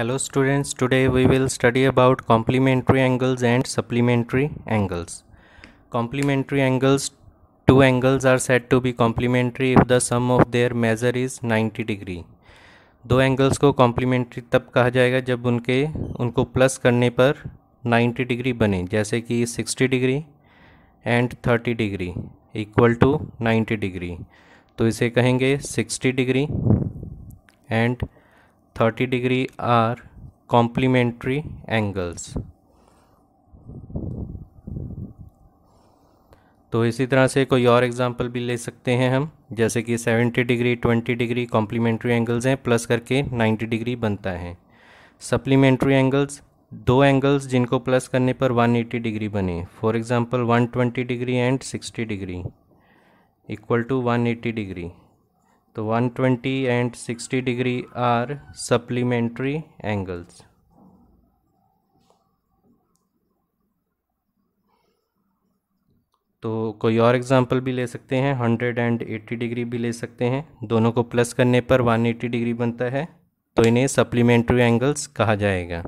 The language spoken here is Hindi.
hello students today we will study about complementary angles and supplementary angles complementary angles two angles are said to be complementary if the sum of their measure is 90 degree दो एंगल्स को कॉम्प्लीमेंट्री तब कहा जाएगा जब उनके उनको प्लस करने पर 90 डिग्री बने जैसे कि 60 degree and 30 degree equal to 90 degree तो इसे कहेंगे 60 degree and 30 degree are complementary angles तो इसी तरह से कोई और एग्जांपल भी ले सकते हैं हम जैसे कि 70 डिग्री 20 डिग्री कॉम्प्लीमेंट्री एंगल्स हैं प्लस करके 90 डिग्री बनता है सप्लीमेंट्री एंगल्स दो एंगल्स जिनको प्लस करने पर 180 डिग्री बने for example 120 degree and 60 degree equal to 180 degree तो 120 and 60 degree are supplementary angles तो कोई और एग्जांपल भी ले सकते हैं 100 एंड 80 डिग्री भी ले सकते हैं दोनों को प्लस करने पर 180 डिग्री बनता है तो इन्हें सप्लीमेंट्री एंगल्स कहा जाएगा